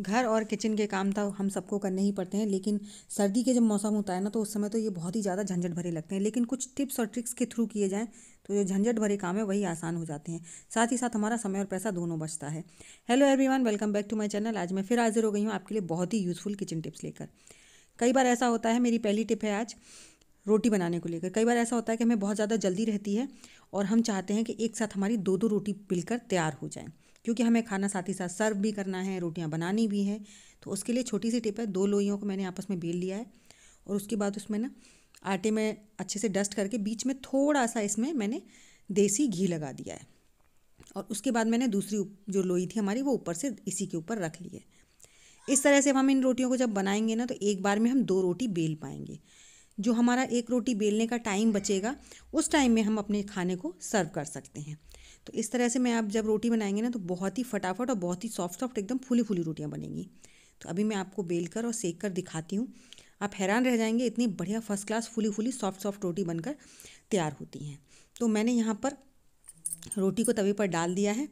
घर और किचन के काम तो हम सबको करने ही पड़ते हैं लेकिन सर्दी के जब मौसम होता है ना तो उस समय तो ये बहुत ही ज़्यादा झंझट भरे लगते हैं लेकिन कुछ टिप्स और ट्रिक्स के थ्रू किए जाएँ तो जो झंझट भरे काम है वही आसान हो जाते हैं साथ ही साथ हमारा समय और पैसा दोनों बचता है hello everyone welcome back to my channel आज मैं फिर हाजिर हो गई हूँ आपके लिए बहुत ही यूज़फुल किचन टिप्स लेकर कई बार ऐसा होता है मेरी पहली टिप है आज रोटी बनाने को लेकर कई बार ऐसा होता है कि हमें बहुत ज़्यादा जल्दी रहती है और हम चाहते हैं कि एक साथ हमारी दो दो रोटी मिलकर तैयार हो जाएँ क्योंकि हमें खाना साथ ही साथ सर्व भी करना है रोटियाँ बनानी भी हैं तो उसके लिए छोटी सी टिप है दो लोइयों को मैंने आपस में बेल लिया है और उसके बाद उसमें ना आटे में अच्छे से डस्ट करके बीच में थोड़ा सा इसमें मैंने देसी घी लगा दिया है और उसके बाद मैंने दूसरी जो लोई थी हमारी वो ऊपर से इसी के ऊपर रख ली है इस तरह से हम इन रोटियों को जब बनाएंगे ना तो एक बार में हम दो रोटी बेल पाएंगे जो हमारा एक रोटी बेलने का टाइम बचेगा उस टाइम में हम अपने खाने को सर्व कर सकते हैं तो इस तरह से मैं आप जब रोटी बनाएंगे ना तो बहुत ही फटाफट और बहुत ही सॉफ्ट सॉफ्ट एकदम फूली फूली रोटियाँ बनेंगी तो अभी मैं आपको बेल कर और सेक कर दिखाती हूँ आप हैरान रह जाएंगे इतनी बढ़िया फर्स्ट क्लास फूली फूली सॉफ्ट सॉफ्ट रोटी बनकर तैयार होती हैं तो मैंने यहाँ पर रोटी को तवे पर डाल दिया है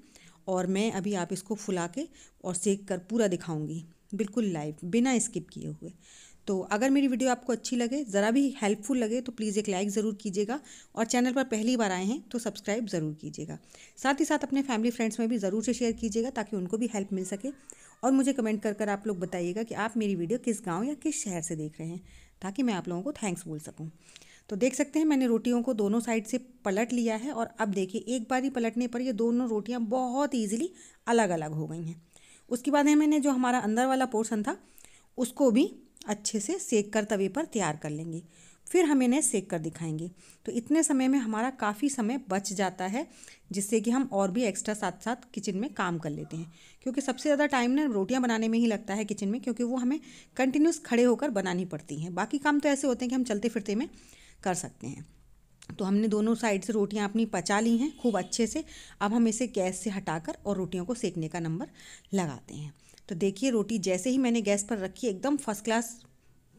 और मैं अभी आप इसको फुला के और सेक कर पूरा दिखाऊंगी बिल्कुल लाइव बिना स्किप किए हुए तो अगर मेरी वीडियो आपको अच्छी लगे ज़रा भी हेल्पफुल लगे तो प्लीज़ एक लाइक ज़रूर कीजिएगा और चैनल पर पहली बार आए हैं तो सब्सक्राइब ज़रूर कीजिएगा साथ ही साथ अपने फैमिली फ्रेंड्स में भी ज़रूर से शेयर कीजिएगा ताकि उनको भी हेल्प मिल सके और मुझे कमेंट कर कर आप लोग बताइएगा कि आप मेरी वीडियो किस गाँव या किस शहर से देख रहे हैं ताकि मैं आप लोगों को थैंक्स बोल सकूँ तो देख सकते हैं मैंने रोटियों को दोनों साइड से पलट लिया है और अब देखिए एक बार ही पलटने पर ये दोनों रोटियां बहुत ईजिली अलग अलग हो गई हैं उसके बाद है मैंने जो हमारा अंदर वाला पोर्सन था उसको भी अच्छे से सेक कर तवे पर तैयार कर लेंगे फिर हम इन्हें सेक कर दिखाएंगे तो इतने समय में हमारा काफ़ी समय बच जाता है जिससे कि हम और भी एक्स्ट्रा साथ साथ किचन में काम कर लेते हैं क्योंकि सबसे ज़्यादा टाइम ना रोटियां बनाने में ही लगता है किचन में क्योंकि वो हमें कंटिन्यूस खड़े होकर बनानी पड़ती हैं बाकी काम तो ऐसे होते हैं कि हम चलते फिरते में कर सकते हैं तो हमने दोनों साइड से रोटियां अपनी पचा ली हैं खूब अच्छे से अब हम इसे गैस से हटाकर और रोटियों को सेकने का नंबर लगाते हैं तो देखिए रोटी जैसे ही मैंने गैस पर रखी एकदम फर्स्ट क्लास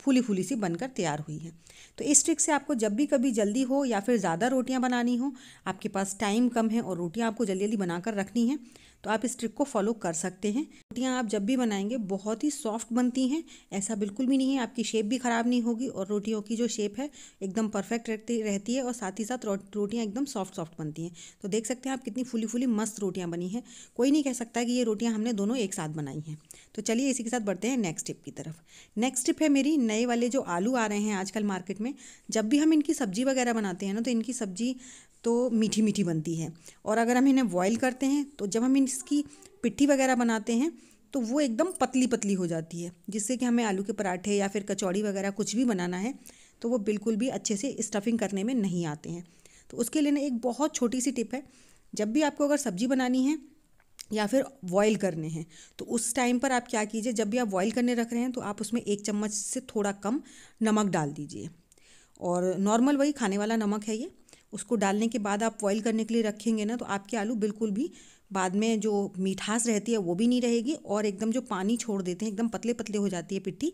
फूली फूली सी बनकर तैयार हुई है तो इस ट्रिक से आपको जब भी कभी जल्दी हो या फिर ज़्यादा रोटियां बनानी हो आपके पास टाइम कम है और रोटियां आपको जल्दी जल्दी बनाकर रखनी है तो आप इस ट्रिक को फॉलो कर सकते हैं रोटियाँ आप जब भी बनाएंगे बहुत ही सॉफ्ट बनती हैं ऐसा बिल्कुल भी नहीं है आपकी शेप भी ख़राब नहीं होगी और रोटियों की जो शेप है एकदम परफेक्ट रहती रहती है और साथ ही साथ रोटियाँ एकदम सॉफ्ट सॉफ्ट बनती हैं तो देख सकते हैं आप कितनी फुली फुली मस्त रोटियाँ बनी हैं कोई नहीं कह सकता कि ये रोटियाँ हमने दोनों एक साथ बनाई हैं तो चलिए इसी के साथ बढ़ते हैं नेक्स्ट टिप की तरफ नेक्स्ट टिप है मेरी नए वाले जो आलू आ रहे हैं आजकल मार्केट में जब भी हम इनकी सब्जी वगैरह बनाते हैं ना तो इनकी सब्जी तो मीठी मीठी बनती है और अगर हम इन्हें बॉयल करते हैं तो जब हम इसकी पिट्ठी वगैरह बनाते हैं तो वो एकदम पतली पतली हो जाती है जिससे कि हमें आलू के पराठे या फिर कचौड़ी वगैरह कुछ भी बनाना है तो वो बिल्कुल भी अच्छे से स्टफिंग करने में नहीं आते हैं तो उसके लिए ना एक बहुत छोटी सी टिप है जब भी आपको अगर सब्जी बनानी है या फिर बॉयल करने हैं तो उस टाइम पर आप क्या कीजिए जब भी आप बॉयल करने रख रहे हैं तो आप उसमें एक चम्मच से थोड़ा कम नमक डाल दीजिए और नॉर्मल वही खाने वाला नमक है ये उसको डालने के बाद आप बॉयल करने के लिए रखेंगे ना तो आपके आलू बिल्कुल भी बाद में जो मिठास रहती है वो भी नहीं रहेगी और एकदम जो पानी छोड़ देते हैं एकदम पतले पतले हो जाती है पिट्टी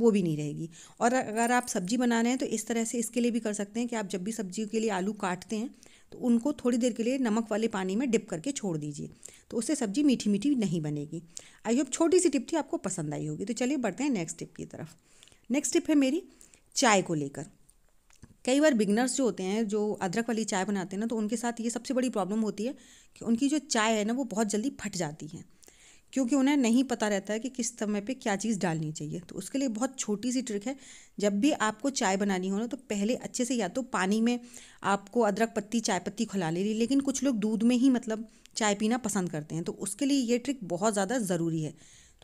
वो भी नहीं रहेगी और अगर आप सब्जी बना रहे हैं तो इस तरह से इसके लिए भी कर सकते हैं कि आप जब भी सब्जी के लिए आलू काटते हैं तो उनको थोड़ी देर के लिए नमक वाले पानी में डिप करके छोड़ दीजिए तो उससे सब्जी मीठी मीठी नहीं बनेगी आई होप छोटी सी टिप थी आपको पसंद आई होगी तो चलिए बढ़ते हैं नेक्स्ट टिप की तरफ नेक्स्ट टिप है मेरी चाय को लेकर कई बार बिगनर्स जो होते हैं जो अदरक वाली चाय बनाते हैं ना तो उनके साथ ये सबसे बड़ी प्रॉब्लम होती है कि उनकी जो चाय है ना वो बहुत जल्दी फट जाती है क्योंकि उन्हें नहीं पता रहता है कि किस समय पे क्या चीज़ डालनी चाहिए तो उसके लिए बहुत छोटी सी ट्रिक है जब भी आपको चाय बनानी हो ना तो पहले अच्छे से या तो पानी में आपको अदरक पत्ती चाय पत्ती खुला ले ली लेकिन कुछ लोग दूध में ही मतलब चाय पीना पसंद करते हैं तो उसके लिए ये ट्रिक बहुत ज़्यादा ज़रूरी है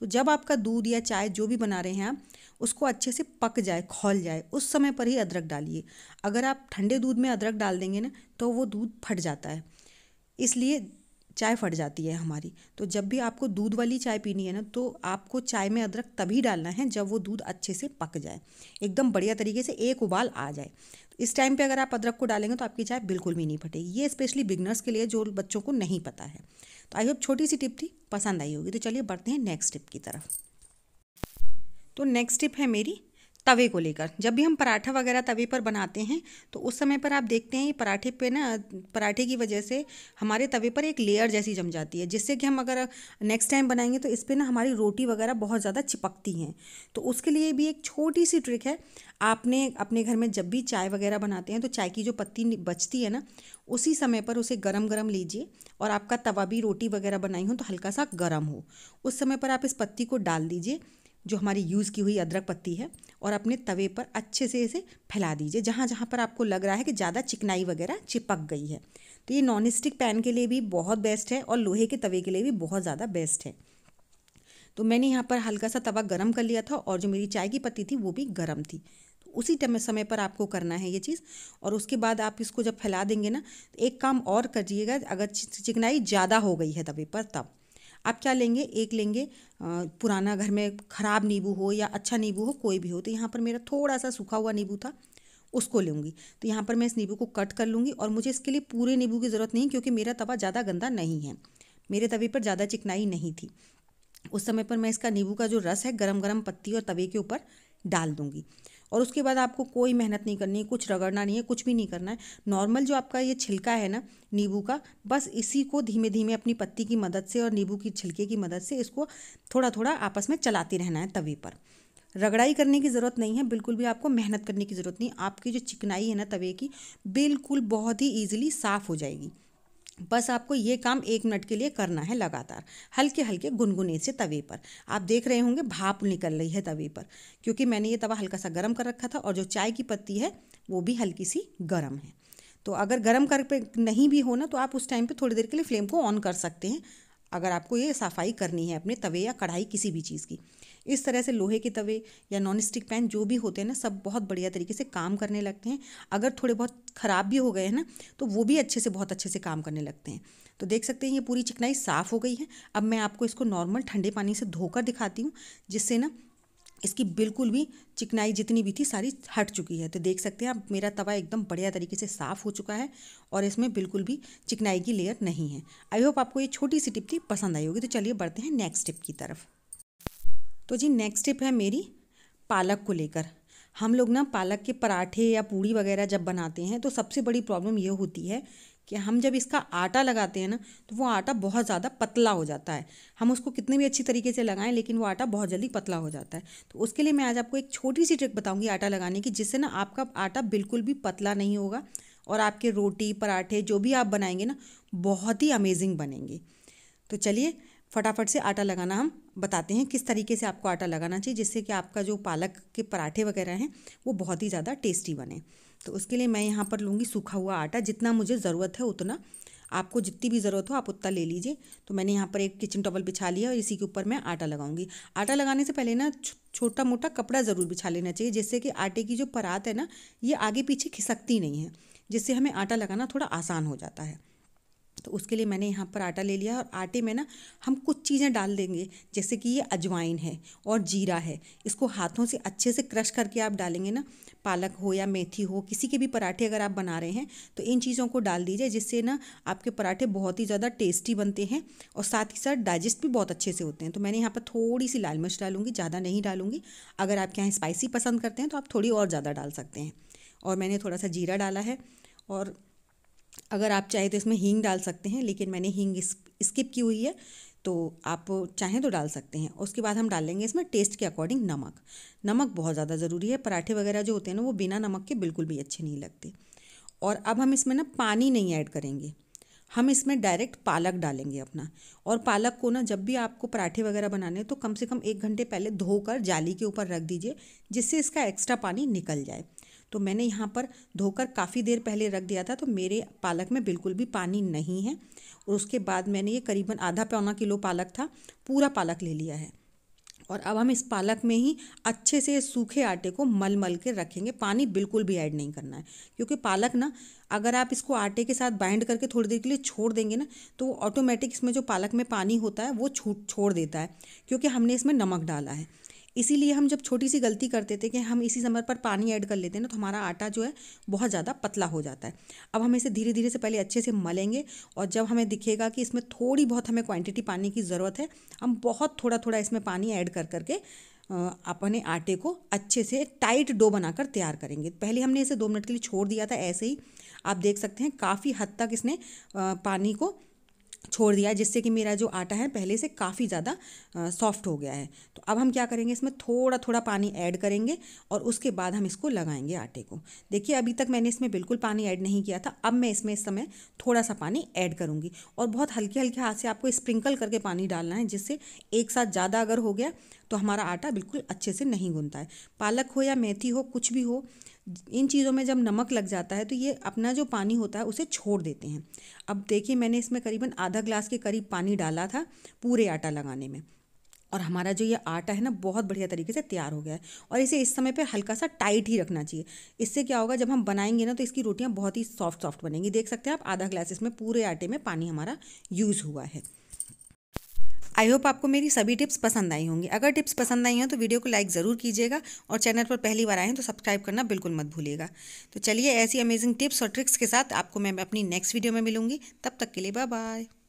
तो जब आपका दूध या चाय जो भी बना रहे हैं आप उसको अच्छे से पक जाए खोल जाए उस समय पर ही अदरक डालिए अगर आप ठंडे दूध में अदरक डाल देंगे ना तो वो दूध फट जाता है इसलिए चाय फट जाती है हमारी तो जब भी आपको दूध वाली चाय पीनी है ना तो आपको चाय में अदरक तभी डालना है जब वो दूध अच्छे से पक जाए एकदम बढ़िया तरीके से एक उबाल आ जाए इस टाइम पे अगर आप अदरक को डालेंगे तो आपकी चाय बिल्कुल भी नहीं फटेगी ये स्पेशली बिगनर्स के लिए जो बच्चों को नहीं पता है तो आई होप छोटी सी टिप थी पसंद आई होगी तो चलिए बढ़ते हैं नेक्स्ट टिप की तरफ तो नेक्स्ट टिप है मेरी तवे को लेकर जब भी हम पराठा वगैरह तवे पर बनाते हैं तो उस समय पर आप देखते हैं ये पराठे पे ना पराठे की वजह से हमारे तवे पर एक लेयर जैसी जम जाती है जिससे कि हम अगर नेक्स्ट टाइम बनाएंगे तो इस पर ना हमारी रोटी वगैरह बहुत ज़्यादा चिपकती हैं तो उसके लिए भी एक छोटी सी ट्रिक है आपने अपने घर में जब भी चाय वगैरह बनाते हैं तो चाय की जो पत्ती बचती है ना उसी समय पर उसे गरम गरम लीजिए और आपका तवा भी रोटी वगैरह बनाई हो तो हल्का सा गरम हो उस समय पर आप इस पत्ती को डाल दीजिए जो हमारी यूज़ की हुई अदरक पत्ती है और अपने तवे पर अच्छे से इसे फैला दीजिए जहाँ जहाँ पर आपको लग रहा है कि ज़्यादा चिकनाई वगैरह चिपक गई है तो ये नॉन स्टिक पैन के लिए भी बहुत बेस्ट है और लोहे के तवे के लिए भी बहुत ज़्यादा बेस्ट है तो मैंने यहाँ पर हल्का सा तवा गर्म कर लिया था और जो मेरी चाय की पत्ती थी वो भी गर्म थी तो उसी टाइम समय पर आपको करना है ये चीज़ और उसके बाद आप इसको जब फैला देंगे ना तो एक काम और करिएगा अगर चिकनाई ज़्यादा हो गई है तवे पर तब आप क्या लेंगे एक लेंगे पुराना घर में ख़राब नींबू हो या अच्छा नींबू हो कोई भी हो तो यहाँ पर मेरा थोड़ा सा सूखा हुआ नींबू था उसको लूँगी तो यहाँ पर मैं इस नींबू को कट कर लूँगी और मुझे इसके लिए पूरे नींबू की ज़रूरत नहीं क्योंकि मेरा तवा ज़्यादा गंदा नहीं है मेरे तवे पर ज़्यादा चिकनाई नहीं थी उस समय पर मैं इसका नींबू का जो रस है गरम गरम पत्ती और तवे के ऊपर डाल दूँगी और उसके बाद आपको कोई मेहनत नहीं करनी है कुछ रगड़ना नहीं है कुछ भी नहीं करना है नॉर्मल जो आपका ये छिलका है ना नींबू का बस इसी को धीमे धीमे अपनी पत्ती की मदद से और नींबू की छिलके की मदद से इसको थोड़ा थोड़ा आपस में चलाते रहना है तवे पर रगड़ाई करने की ज़रूरत नहीं है बिल्कुल भी आपको मेहनत करने की ज़रूरत नहीं आपकी जो चिकनाई है ना तवे की बिल्कुल बहुत ही ईजिली साफ़ हो जाएगी बस आपको ये काम एक मिनट के लिए करना है लगातार हल्के हल्के गुनगुने से तवे पर आप देख रहे होंगे भाप निकल रही है तवे पर क्योंकि मैंने ये तवा हल्का सा गर्म कर रखा था और जो चाय की पत्ती है वो भी हल्की सी गर्म है तो अगर गर्म कर पे नहीं भी हो ना तो आप उस टाइम पे थोड़ी देर के लिए फ्लेम को ऑन कर सकते हैं अगर आपको ये सफाई करनी है अपने तवे या कढ़ाई किसी भी चीज़ की इस तरह से लोहे के तवे या नॉन स्टिक पैन जो भी होते हैं ना सब बहुत बढ़िया तरीके से काम करने लगते हैं अगर थोड़े बहुत ख़राब भी हो गए हैं ना तो वो भी अच्छे से बहुत अच्छे से काम करने लगते हैं तो देख सकते हैं ये पूरी चिकनाई साफ़ हो गई है अब मैं आपको इसको नॉर्मल ठंडे पानी से धोकर दिखाती हूँ जिससे ना इसकी बिल्कुल भी चिकनाई जितनी भी थी सारी हट चुकी है तो देख सकते हैं अब मेरा तवा एकदम बढ़िया तरीके से साफ़ हो चुका है और इसमें बिल्कुल भी चिकनाई की लेयर नहीं है आई होप आपको ये छोटी सी टिप थी पसंद आई होगी तो चलिए बढ़ते हैं नेक्स्ट टिप की तरफ तो जी नेक्स्ट टिप है मेरी पालक को लेकर हम लोग ना पालक के पराठे या पूड़ी वगैरह जब बनाते हैं तो सबसे बड़ी प्रॉब्लम ये होती है कि हम जब इसका आटा लगाते हैं ना तो वो आटा बहुत ज़्यादा पतला हो जाता है हम उसको कितने भी अच्छी तरीके से लगाएं लेकिन वो आटा बहुत जल्दी पतला हो जाता है तो उसके लिए मैं आज आपको एक छोटी सी ट्रिक बताऊंगी आटा लगाने की जिससे ना आपका आटा बिल्कुल भी पतला नहीं होगा और आपके रोटी पराठे जो भी आप बनाएंगे ना बहुत ही अमेजिंग बनेंगे तो चलिए फटाफट से आटा लगाना हम बताते हैं किस तरीके से आपको आटा लगाना चाहिए जिससे कि आपका जो पालक के पराठे वगैरह हैं वो बहुत ही ज़्यादा टेस्टी बने तो उसके लिए मैं यहाँ पर लूँगी सूखा हुआ आटा जितना मुझे ज़रूरत है उतना आपको जितनी भी ज़रूरत हो आप उतना ले लीजिए तो मैंने यहाँ पर एक किचन टॉवल बिछा लिया और इसी के ऊपर मैं आटा लगाऊंगी आटा लगाने से पहले ना छोटा मोटा कपड़ा ज़रूर बिछा लेना चाहिए जिससे कि आटे की जो परात है ना ये आगे पीछे खिसकती नहीं है जिससे हमें आटा लगाना थोड़ा आसान हो जाता है तो उसके लिए मैंने यहाँ पर आटा ले लिया और आटे में ना हम कुछ चीज़ें डाल देंगे जैसे कि ये अजवाइन है और जीरा है इसको हाथों से अच्छे से क्रश करके आप डालेंगे ना पालक हो या मेथी हो किसी के भी पराठे अगर आप बना रहे हैं तो इन चीज़ों को डाल दीजिए जिससे ना आपके पराठे बहुत ही ज़्यादा टेस्टी बनते हैं और साथ ही साथ डाइजेस्ट भी बहुत अच्छे से होते हैं तो मैंने यहाँ पर थोड़ी सी लाल मिर्च डालूंगी ज़्यादा नहीं डालूंगी अगर आपके यहाँ स्पाइसी पसंद करते हैं तो आप थोड़ी और ज़्यादा डाल सकते हैं और मैंने थोड़ा सा जीरा डाला है और अगर आप चाहें तो इसमें हींग डाल सकते हैं लेकिन मैंने हींग स्किप की हुई है तो आप चाहें तो डाल सकते हैं उसके बाद हम डालेंगे इसमें टेस्ट के अकॉर्डिंग नमक नमक बहुत ज़्यादा ज़रूरी है पराठे वगैरह जो होते हैं ना वो बिना नमक के बिल्कुल भी अच्छे नहीं लगते और अब हम इसमें ना पानी नहीं ऐड करेंगे हम इसमें डायरेक्ट पालक डालेंगे अपना और पालक को ना जब भी आपको पराठे वगैरह बनाने तो कम से कम एक घंटे पहले धोकर जाली के ऊपर रख दीजिए जिससे इसका एक्स्ट्रा पानी निकल जाए तो मैंने यहाँ पर धोकर काफ़ी देर पहले रख दिया था तो मेरे पालक में बिल्कुल भी पानी नहीं है और उसके बाद मैंने ये करीबन आधा पौना किलो पालक था पूरा पालक ले लिया है और अब हम इस पालक में ही अच्छे से सूखे आटे को मल मल के रखेंगे पानी बिल्कुल भी ऐड नहीं करना है क्योंकि पालक ना अगर आप इसको आटे के साथ बाइंड करके थोड़ी देर के लिए छोड़ देंगे ना तो वो ऑटोमेटिक इसमें जो पालक में पानी होता है वो छूट छोड़ देता है क्योंकि हमने इसमें नमक डाला है इसीलिए हम जब छोटी सी गलती करते थे कि हम इसी समय पर पानी ऐड कर लेते हैं ना तो हमारा आटा जो है बहुत ज़्यादा पतला हो जाता है अब हम इसे धीरे धीरे से पहले अच्छे से मलेंगे और जब हमें दिखेगा कि इसमें थोड़ी बहुत हमें क्वांटिटी पानी की ज़रूरत है हम बहुत थोड़ा थोड़ा इसमें पानी ऐड कर करके अपने आटे को अच्छे से टाइट डो बनाकर तैयार करेंगे पहले हमने इसे दो मिनट के लिए छोड़ दिया था ऐसे ही आप देख सकते हैं काफ़ी हद तक इसने पानी को छोड़ दिया है जिससे कि मेरा जो आटा है पहले से काफ़ी ज़्यादा सॉफ्ट हो गया है तो अब हम क्या करेंगे इसमें थोड़ा थोड़ा पानी ऐड करेंगे और उसके बाद हम इसको लगाएंगे आटे को देखिए अभी तक मैंने इसमें बिल्कुल पानी ऐड नहीं किया था अब मैं इसमें इस समय थोड़ा सा पानी ऐड करूँगी और बहुत हल्के हल्के हाथ से आपको स्प्रिंकल करके पानी डालना है जिससे एक साथ ज़्यादा अगर हो गया तो हमारा आटा बिल्कुल अच्छे से नहीं गुनता है पालक हो या मेथी हो कुछ भी हो इन चीज़ों में जब नमक लग जाता है तो ये अपना जो पानी होता है उसे छोड़ देते हैं अब देखिए मैंने इसमें करीबन आधा ग्लास के करीब पानी डाला था पूरे आटा लगाने में और हमारा जो ये आटा है ना बहुत बढ़िया तरीके से तैयार हो गया है और इसे इस समय पे हल्का सा टाइट ही रखना चाहिए इससे क्या होगा जब हम बनाएंगे ना तो इसकी रोटियां बहुत ही सॉफ्ट सॉफ्ट बनेंगी देख सकते हैं आप आधा ग्लास इसमें पूरे आटे में पानी हमारा यूज़ हुआ है आई होप आपको मेरी सभी टिप्स पसंद आई होंगी अगर टिप्स पसंद आई हो तो वीडियो को लाइक ज़रूर कीजिएगा और चैनल पर पहली बार आए हैं तो सब्सक्राइब करना बिल्कुल मत भूलिएगा तो चलिए ऐसी अमेजिंग टिप्स और ट्रिक्स के साथ आपको मैं अपनी नेक्स्ट वीडियो में मिलूंगी तब तक के लिए बाय बाय